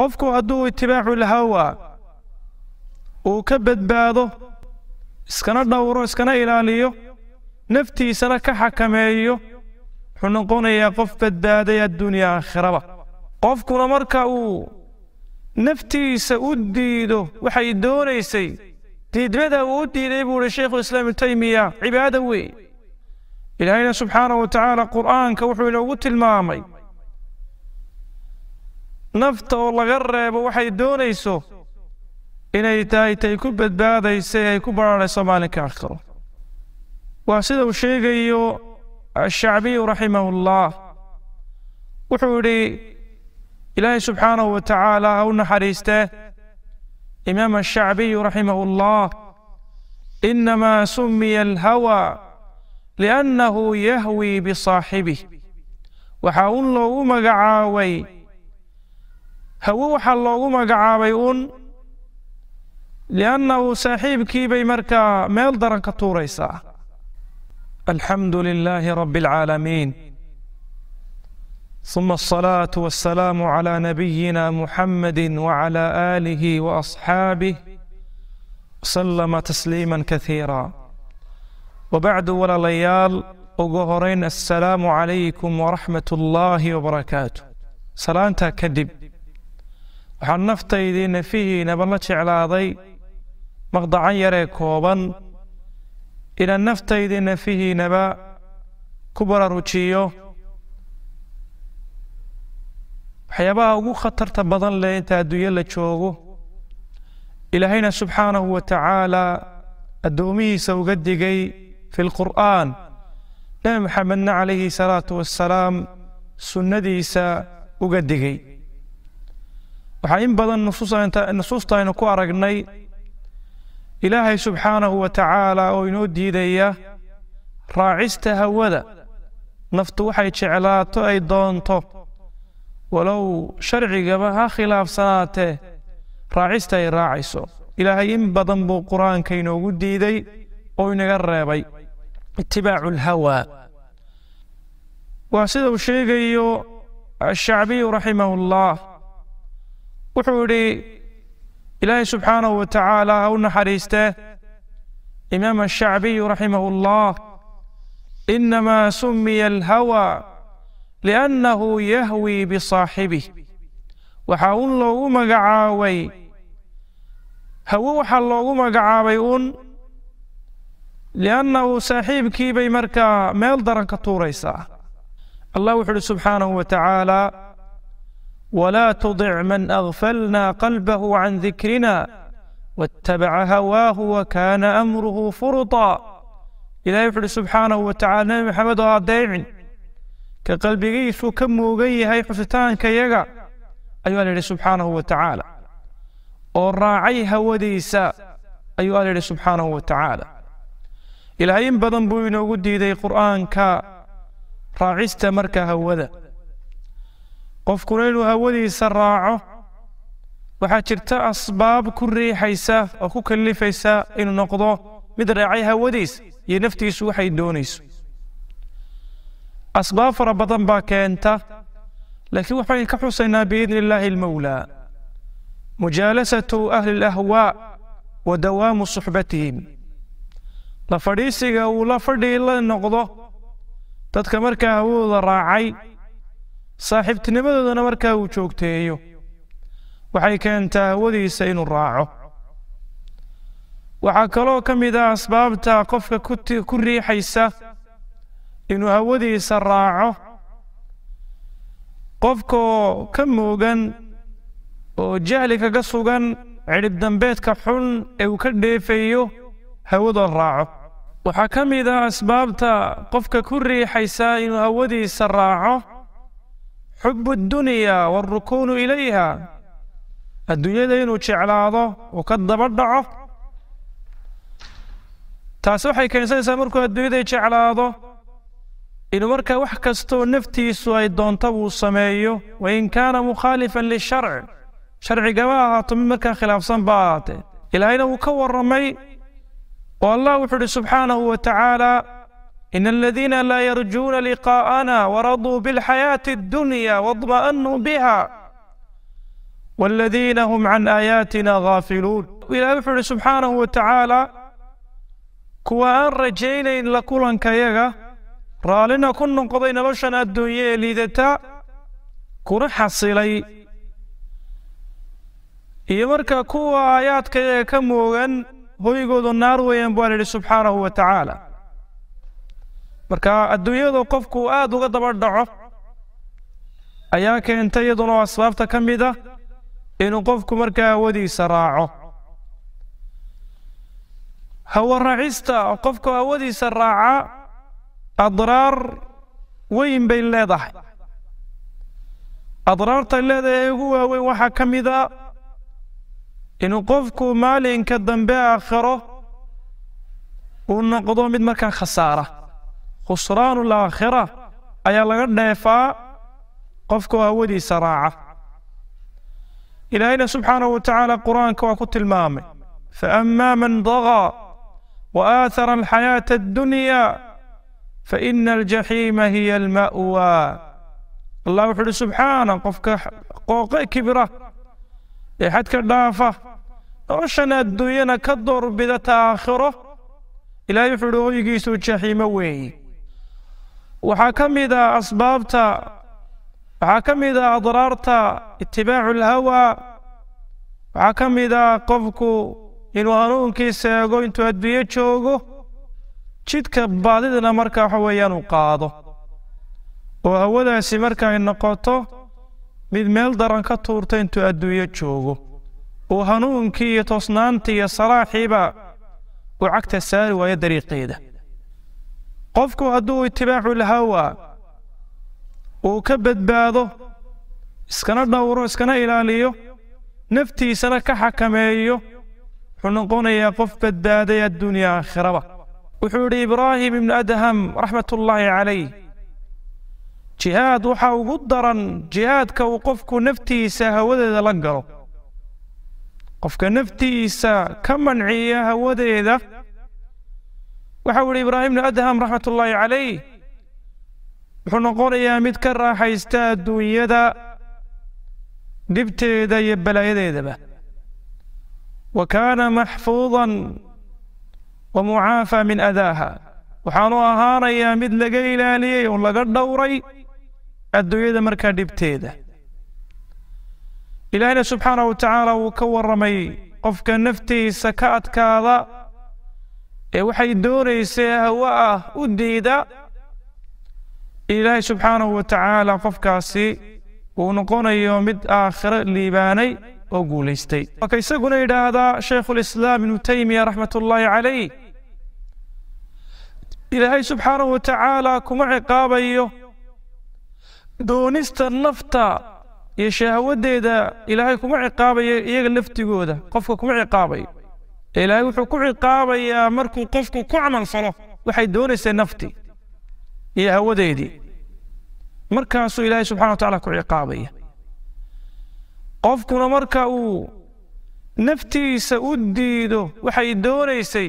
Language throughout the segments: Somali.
qofku hadduu itibaacu lhawa uu ka badbaado iskana dhowro iskana ilaaliyo naftiisana ka xakameeyo wuxuu noqonayaa qof badbaaday addunya aakhiraba qofkuna marka uu naftiisa u diido waxay doonaysay diidmada uu u diiday buu ihi shaykhu islaam ibnu cibaada weyn ilaahayna subxaanah wa tacaala qur'aanka wuxuu inoogu tilmaamay nafta oo laga reebo waxay doonayso inay tahay ku badbaadaysa ay ku baraarayso maalinka akhiro waa sida uu sheegayo ashacbiyu raximahullaah wuxuu yidhi ilaahay subxaanahu wa tacaala ha u naxariistee imaam ashacbiyu raximahullah inamaa sumiya alhawa liannahu yahwi bisaaxibih waxaa un loogu magacaaway hawe waxaa loogu magacaabay uun liannahu saaxiibkii bay markaa meel daran ka tuuraysaa alxamdu lilaahi rabbi alcaalamiin ثم الصلاة والسلام على نبينا محمد وعلى آله وأصحابه وسلم تسليما كثيرا وبعد ولا ليال أجهرين السلام عليكم ورحمة الله وبركاته سلامتا كدب waxaan naftaydii nafihiinaba la jeclaaday maqdacan yaree kooban inaan naftaydii nafihiinaba ku baraarujiyo waxyaabaha ugu khatarta badan leh inta adduunyo la joogo ilaahayna subxaanahu wa tacaalaa addoomihiisa uga digay fi lqur'aan nebi maxamedna calayhi salaatu wassalaam sunnadiisa uga digay waxaa in badan nusuusta aynu ku aragnay ilaahay subxaanahu wa tacaala oo inoo diidaya raacista hawada naftu waxay jeclaato ay doonto walow sharcigaba ha khilaafsanaatee raacista ay raacayso ilaahay in badan buu qur-aanka inoogu diiday oo inaga reebay itibaacu alhawaa waa sida uu sheegayo ashacbiyu raximahu allah wuxuu idhi ilaahay subxaanahu wa tacaala ha u naxariistee imaam ashacbiyu raximah اllah inamaa sumiya alhawa liannahu yahwi bisaaxibih waxaa un loogu magacaabay hawo waxaa loogu magacaabay un liannahu saaxiibkii bay markaa meel daran ka tuuraysaa allah wuxu uhi subxaanahu wa tacaala ولا تضع من اغفلنا قلبه عن ذكرنا واتبع هواه وكان امره فرطا الى يفعل سبحانه وتعالى محمد دائم كقلب غيس كم وغي هاي حسيتان كيغا ايوا سبحانه وتعالى وراعي هوديسا ايوا سبحانه وتعالى الى ان بدن بوينو ذي قران كا راعيست مركا هوذا qofkuna inuu hawadiisa raaco waxaa jirta asbaab ku riixaysa oo ku kallifaysa inuu noqdo mid raacay hawadiisa iyo naftiisu waxay doonayso asbaab fara badan baa keenta laakiin waxaan ka xusaynaa biidni illaahi almowlaa mujaalasatu ahli alahwaa wa dawaamu suxbatihim la fadhiisiga uu la fadhii la noqdo dadka markaa hawadooda raacay saaxiibtinimadoodana markaa uu joogteeyo waxay keentaa hawadiisa inuu raaco waxaa kaloo ka mid ah asbaabta qofka ku riixaysa inuu hawadiisa raaco qofkaoo ka moogan oo jahli kaga sugan cidhib dambeedka xun ee uu ka dheefayo hawada raaco waxaa ka mid ah asbaabta qofka ku riixaysa inuu hawadiisa raaco xub dunya wاlrukuunu ilayha adduunyada inuu jeclaado uu ka daba dhaco taasi waxay keensanaysaa markuu adduunyada jeclaado inuu markaa wax kastoo naftiisu ay doonta buu sameeyo wain kaana mukhaalifan lisharc sharcigama ahaato mid markaa khilaafsan ba ahaatee ilaahayna wuu ka warramay oo allah wuxuu uhi subxaanahu wa tacaala إن الذين لا يرجون لقاءنا ورضوا بالحياة الدنيا واطمأنوا بها والذين هم عن آياتنا غافلون إلهي وحول سبحانه وتعالى kuwa aan rajaynayn la kulankayaga raallina ku noqday noloshan adduunye ee liidata kuna xasilay iyo marka kuwa aayaadkayaga ka moogan hoygoodu naar weeyaan baa la yidhi subxaanahu wa marka adduunyadu qofku aada uga daba dhaco ayaa keenta iyaduna oo asbaabta ka mid a ah inuu qofku markaa hawadiisa raaco hawa raacista qofku hawadiisa raaca adraar weyn bay leedahay adraartay leedahay ee ugu waaweyn waxaa ka mid a ah inuu qofku maalinka dambe aakhiro uu noqdo mid markaa khasaara خسران الآخرة أي لغن نيفا قفك أودي سراعة إلى أين سبحانه وتعالى قرآن كوكت المامي فأما من ضغى وآثر الحياة الدنيا فإن الجحيم هي المأوى الله يحب سبحانه قفك قوق كبرة لحد كدافة وشنا الدنيا كدور بذات آخرة إلى يحب يقيس الجحيم وين waxaa ka mid ah asbaabta waxaa ka mid ah adraarta itibaacu alhawaa waxaa ka mid ah qofku inuu hanuunkiisa eego intuu adduunyo joogo jidka baadidana markaa waxa weeyaan uu qaado oo hawadaasi marka ay noqoto mid meel daran ka tuurta intuu adduunyo joogo uu hanuunkii iyo toosnaantii iyo salaaxiiba uu cagta saari waayo dariiqeeda qofku hadduu itibaacu lhawa uu ka badbaado iskana dhowro iskana ilaaliyo naftiisana ka xakameeyo wuxuu noqonayaa qof badbaaday addunya aakhiraba wuxuu yidhi ibraahim ibnu adham raxmat ullaahi calayh jihaad waxaa ugu daran jihaadka uu qofku naftiisa hawadeeda la galo qofka naftiisa ka manciya hawadeeda وحول إبراهيم أدهم رحمة الله عليه وحن نقول يا متكرة حيستاد ويدا دبت يدي بلا وكان محفوظا ومعافى من أذاها وحانو أهار يا مد لقي لي ولا قد دوري أدو يدا مركا دبت يدا إلهي سبحانه وتعالى وكور رمي قفك نفتي سكأت كذا ee waxay doonaysee hawo ah u diida ilaahay subxaanahu wa tacaala qofkaasi uu noqonayo mid aakhiro liibaanay oo guulaystay marka isaguna yidhaahdaa shaykhulislaam ibnu taymiya raxmat ullaahi calayh ilaahay subxaanahu wa tacaala kuma ciqaabayo doonista nafta iyo shahwadeeda ilaahay kuma ciqaabayo iyaga laftigooda qofka kuma ciqaabayo ilaahay wuxuu ku ciqaabayaa markuu qofku ku camal falo waxay doonaysay naftii iyo hawadeedii markaasuu ilaahay subxana wa tacala ku ciqaabaya qofkuna marka uu naftiisa u diido waxay doonaysay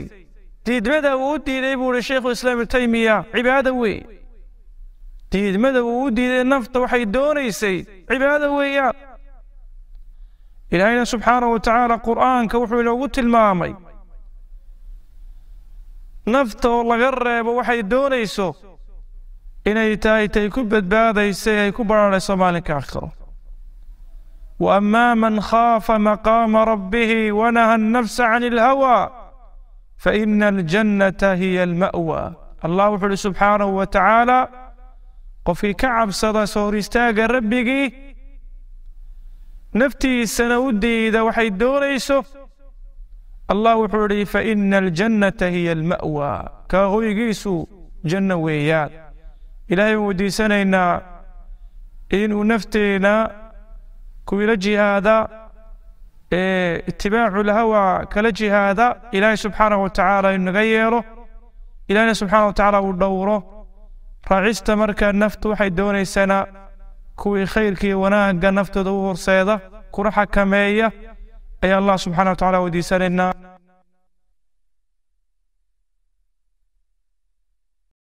diidmada uu u diiday buu uhi sheikhu islaam ibnu taymiya cibaada weeye diidmada uu u diiday nafta waxay doonaysay cibaada weeyaan ilaahayna subxaana wa tacaala qur'aanka wuxuu inoogu tilmaamay nafta oo laga reebo waxay doonayso inay tahay tay ku badbaadaysay ay ku barhaadhayso maalinka aakhiro wa amaa man khaafa maqaama rabbihi wanaha annafsa can ilhawaa fa ina aljannata hiya alma'wa allah wuxuu uhi subxaanahu wa tacaala qofkii ka cabsada soo hor istaagga rabbigii naftiisana u diida waxay doonayso allah wuxuu idhi faina aljannata hiya alma'wa kaa hoygiisu janno weeyaan ilaahay baan weydiisanaynaa inuu nafteenna kuila jihaada ee itibaacu lhawa kala jihaada ilaahay subxaanahu wa tacaala inuu naga yeelo ilaahayna subxaana wa tacaala uu dhowro raacista markaa naftu waxay doonaysana kuwii khayrka iyo wanaagga naftooda u horseeda kuna xakameeya ayaa allah subxana wa tacala weydiisanaynaa